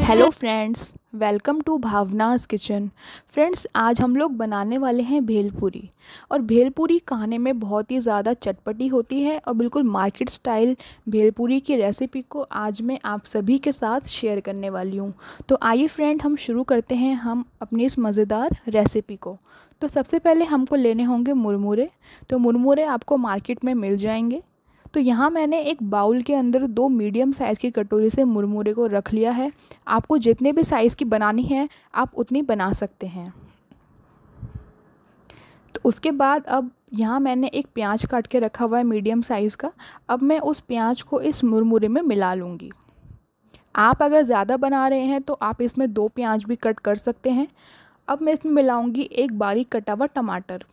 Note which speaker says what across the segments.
Speaker 1: hello friends welcome to Bhavna's kitchen friends आज हम लोग बनाने वाले हैं भेलपूरी और भेलपूरी खाने में बहुत ही ज़्यादा चटपटी होती है और बिल्कुल मार्केट स्टाइल भेलपूरी की रेसिपी को आज मैं आप सभी के साथ शेयर करने वाली हूँ तो आइए फ्रेंड हम शुरू करते हैं हम अपनी इस मज़ेदार रेसिपी को तो सबसे पहले हमको लेने होंगे मुरमुरे तो मुरमुरे आपको मार्केट में मिल जाएंगे तो यहाँ मैंने एक बाउल के अंदर दो मीडियम साइज़ की कटोरी से मुरमुरे को रख लिया है आपको जितने भी साइज़ की बनानी है आप उतनी बना सकते हैं तो उसके बाद अब यहाँ मैंने एक प्याज काट के रखा हुआ है मीडियम साइज़ का अब मैं उस प्याज को इस मुरमुरे में मिला लूँगी आप अगर ज़्यादा बना रहे हैं तो आप इसमें दो प्याज भी कट कर सकते हैं अब मैं इसमें मिलाऊँगी एक बारीक कटा हुआ टमाटर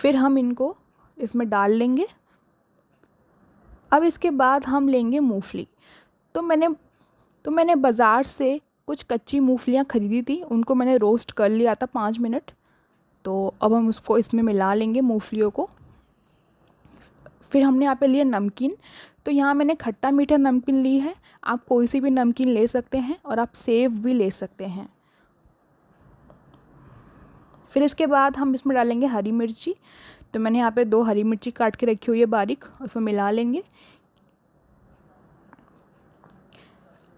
Speaker 1: फिर हम इनको इसमें डाल लेंगे अब इसके बाद हम लेंगे मूंगफली तो मैंने तो मैंने बाज़ार से कुछ कच्ची मूंगफलियाँ ख़रीदी थी उनको मैंने रोस्ट कर लिया था पाँच मिनट तो अब हम उसको इसमें मिला लेंगे मूंगफलियों को फिर हमने यहाँ पे लिया नमकीन तो यहाँ मैंने खट्टा मीठा नमकीन ली है आप कोई सी भी नमकीन ले सकते हैं और आप सेव भी ले सकते हैं फिर इसके बाद हम इसमें डालेंगे हरी मिर्ची तो मैंने यहाँ पे दो हरी मिर्ची काट के रखी हुई है बारीक उसमें मिला लेंगे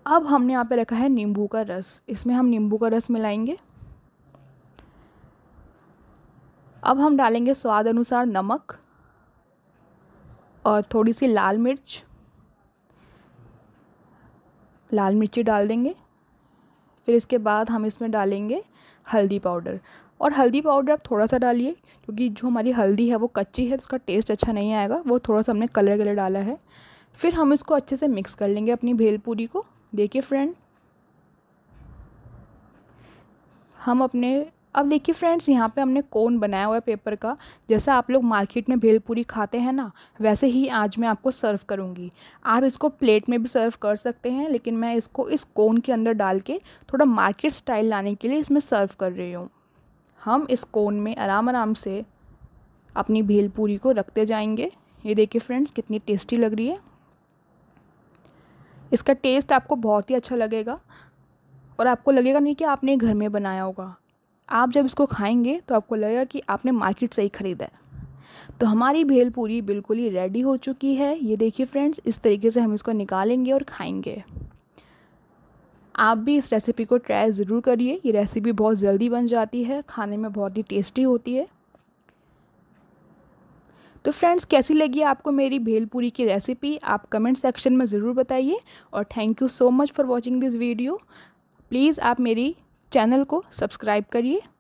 Speaker 1: अब हमने यहाँ पे रखा है नींबू का रस इसमें हम नींबू का रस मिलाएंगे अब हम डालेंगे स्वाद अनुसार नमक और थोड़ी सी लाल मिर्च लाल मिर्ची डाल देंगे फिर इसके बाद हम इसमें डालेंगे हल्दी पाउडर और हल्दी पाउडर आप थोड़ा सा डालिए क्योंकि जो हमारी हल्दी है वो कच्ची है तो उसका टेस्ट अच्छा नहीं आएगा वो थोड़ा सा हमने कलर कलर डाला है फिर हम इसको अच्छे से मिक्स कर लेंगे अपनी भेलपूरी को देखिए फ्रेंड हम अपने अब देखिए फ्रेंड्स यहाँ पे हमने कोन बनाया हुआ है पेपर का जैसा आप लोग मार्केट में भेलपूरी खाते हैं ना वैसे ही आज मैं आपको सर्व करूँगी आप इसको प्लेट में भी सर्व कर सकते हैं लेकिन मैं इसको इस कोन के अंदर डाल के थोड़ा मार्केट स्टाइल लाने के लिए इसमें सर्व कर रही हूँ हम इस कोन में आराम आराम से अपनी भेलपूरी को रखते जाएंगे ये देखिए फ्रेंड्स कितनी टेस्टी लग रही है इसका टेस्ट आपको बहुत ही अच्छा लगेगा और आपको लगेगा नहीं कि आपने घर में बनाया होगा आप जब इसको खाएंगे तो आपको लगेगा कि आपने मार्केट से ही ख़रीदा है तो हमारी भेल पूरी बिल्कुल ही रेडी हो चुकी है ये देखिए फ्रेंड्स इस तरीके से हम इसको निकालेंगे और खाएंगे आप भी इस रेसिपी को ट्राई ज़रूर करिए ये रेसिपी बहुत जल्दी बन जाती है खाने में बहुत ही टेस्टी होती है तो फ्रेंड्स कैसी लगी आपको मेरी भेलपूरी की रेसिपी आप कमेंट सेक्शन में ज़रूर बताइए और thank you so much for watching this video please आप मेरी चैनल को सब्सक्राइब करिए